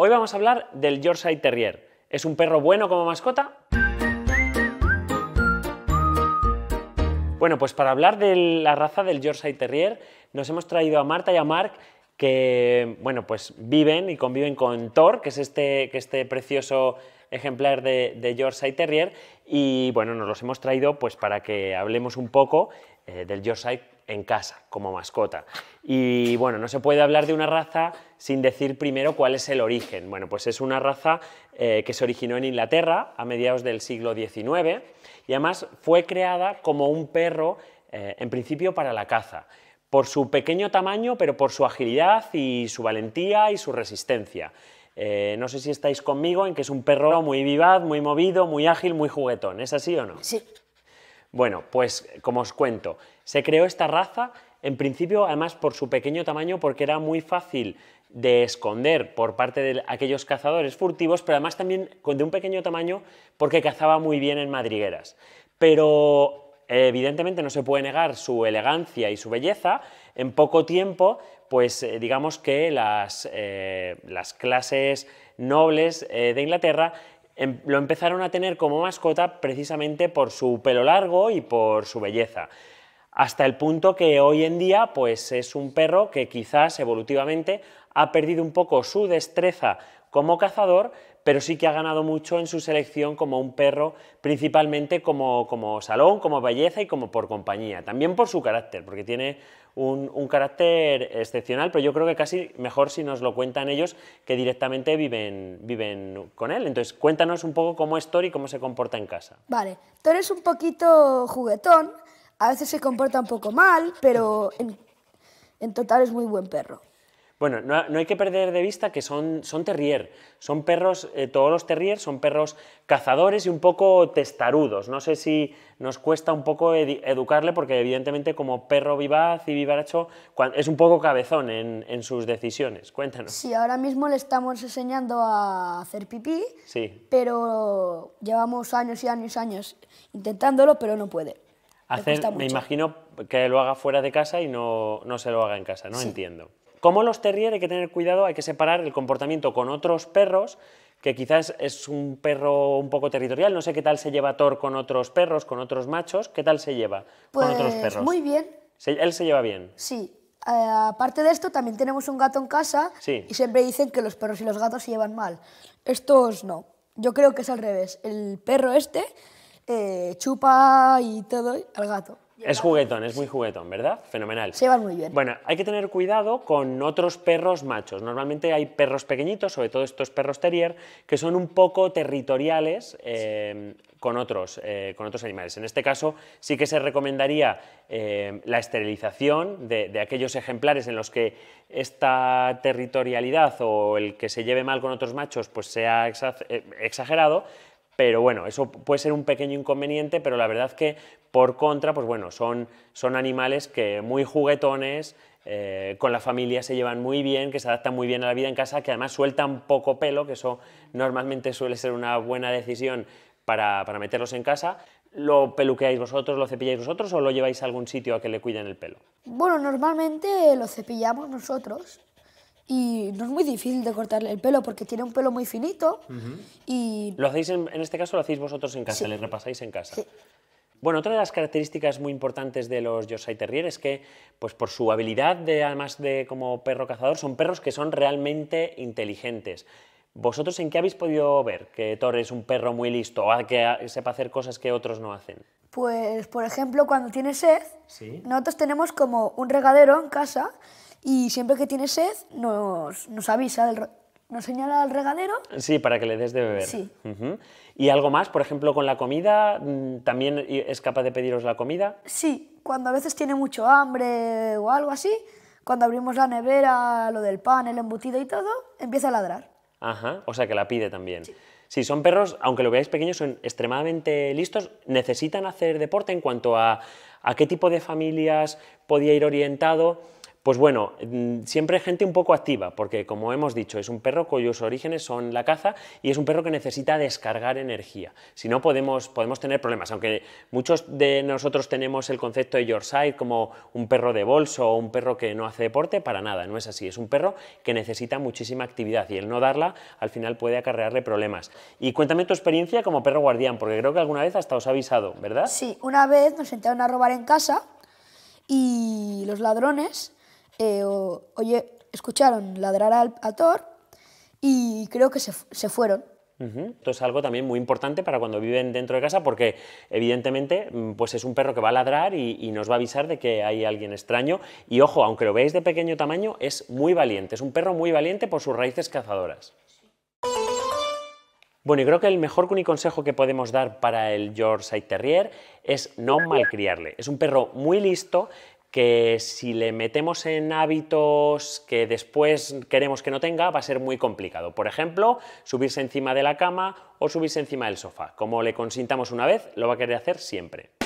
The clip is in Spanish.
Hoy vamos a hablar del Yorkshire Terrier. ¿Es un perro bueno como mascota? Bueno, pues para hablar de la raza del Yorkshire Terrier, nos hemos traído a Marta y a Mark que, bueno, pues viven y conviven con Thor, que es este, que este precioso ejemplar de, Yorkshire Terrier y bueno, nos los hemos traído pues para que hablemos un poco eh, del Yorkshire en casa, como mascota. Y bueno, no se puede hablar de una raza sin decir primero cuál es el origen. Bueno, pues es una raza eh, que se originó en Inglaterra a mediados del siglo XIX y además fue creada como un perro eh, en principio para la caza por su pequeño tamaño, pero por su agilidad y su valentía y su resistencia. Eh, no sé si estáis conmigo en que es un perro muy vivaz, muy movido, muy ágil, muy juguetón. ¿Es así o no? Sí. Bueno, pues como os cuento, se creó esta raza en principio, además por su pequeño tamaño, porque era muy fácil de esconder por parte de aquellos cazadores furtivos, pero además también de un pequeño tamaño porque cazaba muy bien en madrigueras. Pero evidentemente no se puede negar su elegancia y su belleza, en poco tiempo, pues eh, digamos que las, eh, las clases nobles eh, de Inglaterra em, lo empezaron a tener como mascota precisamente por su pelo largo y por su belleza. Hasta el punto que hoy en día pues, es un perro que quizás evolutivamente ha perdido un poco su destreza como cazador, pero sí que ha ganado mucho en su selección como un perro, principalmente como, como salón, como belleza y como por compañía. También por su carácter, porque tiene un, carácter excepcional, pero yo creo que casi mejor si nos lo cuentan ellos que directamente viven, viven con él. Entonces, cuéntanos un poco cómo es Thor y cómo se comporta en casa. Vale, Thor es un poquito juguetón, a veces se comporta un poco mal, pero en total es muy buen perro. Bueno, no, hay que perder de vista que son, son terrier, son perros, eh, todos los terrier son perros cazadores y un poco testarudos. No sé si nos cuesta un poco educarle porque evidentemente como perro vivaz y vivaracho es un poco cabezón en, sus decisiones. Cuéntanos. Sí, ahora mismo le estamos enseñando a hacer pipí, sí. pero llevamos años y años años intentándolo, pero no puede. me imagino que lo haga fuera de casa y no, se lo haga en casa, ¿no? Entiendo. Como los terrier hay que tener cuidado, hay que separar el comportamiento con otros perros, que quizás es un perro un poco territorial, no sé qué tal se lleva Thor con otros perros, con otros machos, ¿qué tal se lleva con otros pues, perros? Muy bien. ¿Él se lleva bien? Sí. Eh, aparte de esto, también tenemos un gato en casa y siempre dicen que los perros y los gatos se llevan mal. Estos no. Yo creo que es al revés. El perro este eh, chupa y todo al gato. Es juguetón, es muy juguetón, ¿verdad? Fenomenal. Se van muy bien. Bueno, hay que tener cuidado con otros perros machos. Normalmente hay perros pequeñitos, sobre todo estos perros terrier, que son un poco territoriales eh, con, otros, eh, con otros animales. En este caso sí que se recomendaría eh, la esterilización de, aquellos ejemplares en los que esta territorialidad o el que se lleve mal con otros machos pues sea exagerado, pero bueno, eso puede ser un pequeño inconveniente, pero la verdad es que por contra, pues bueno, son, son animales que muy juguetones, eh, con la familia se llevan muy bien, que se adaptan muy bien a la vida en casa, que además sueltan poco pelo, que eso normalmente suele ser una buena decisión para, para meterlos en casa. ¿Lo peluqueáis vosotros, lo cepilláis vosotros o lo lleváis a algún sitio a que le cuiden el pelo? Bueno, normalmente lo cepillamos nosotros y no es muy difícil de cortarle el pelo porque tiene un pelo muy finito y... Lo hacéis en, este caso, lo hacéis vosotros en casa, le repasáis en casa. Bueno, otra de las características muy importantes de los Yorkshire Terrier es que, pues por su habilidad, además de como perro cazador, son perros que son realmente inteligentes. ¿Vosotros en qué habéis podido ver que Thor es un perro muy listo, ah, que sepa hacer cosas que otros no hacen? Pues, por ejemplo, cuando tiene sed, nosotros tenemos como un regadero en casa y siempre que tiene sed nos, avisa, nos señala al regadero. Sí, para que le des de beber. Sí. ¿Y algo más? Por ejemplo, con la comida, mm, ¿también es capaz de pediros la comida? Sí, cuando a veces tiene mucho hambre o algo así, cuando abrimos la nevera, lo del pan, el embutido y todo, empieza a ladrar. Ajá, o sea que la pide también. Sí. son perros, aunque lo veáis pequeños, son extremadamente listos, necesitan hacer deporte en cuanto a, a qué tipo de familias podía ir orientado. Pues bueno, mm, siempre gente un poco activa, porque como hemos dicho, es un perro cuyos orígenes son la caza y es un perro que necesita descargar energía. Si no, podemos, podemos tener problemas, aunque muchos de nosotros tenemos el concepto de your side como un perro de bolso o un perro que no hace deporte, para nada, no es así. Es un perro que necesita muchísima actividad y el no darla al final puede acarrearle problemas. Y cuéntame tu experiencia como perro guardián, porque creo que alguna vez hasta os ha avisado, ¿verdad? Sí, una vez nos sentaron a robar en casa y los ladrones eh, oye, escucharon ladrar al, a Thor y creo que se, fueron. Esto es algo también muy importante para cuando viven dentro de casa porque evidentemente mm, pues es un perro que va a ladrar y, nos va a avisar de que hay alguien extraño y ojo, aunque lo veáis de pequeño tamaño, es muy valiente, es un perro muy valiente por sus raíces cazadoras. Bueno, y creo que el mejor consejo que podemos dar para el George Yorkshire Terrier es no malcriarle. Es un perro muy listo que si le metemos en hábitos que después queremos que no tenga, va a ser muy complicado. Por ejemplo, subirse encima de la cama o subirse encima del sofá. Como le consintamos una vez, lo va a querer hacer siempre.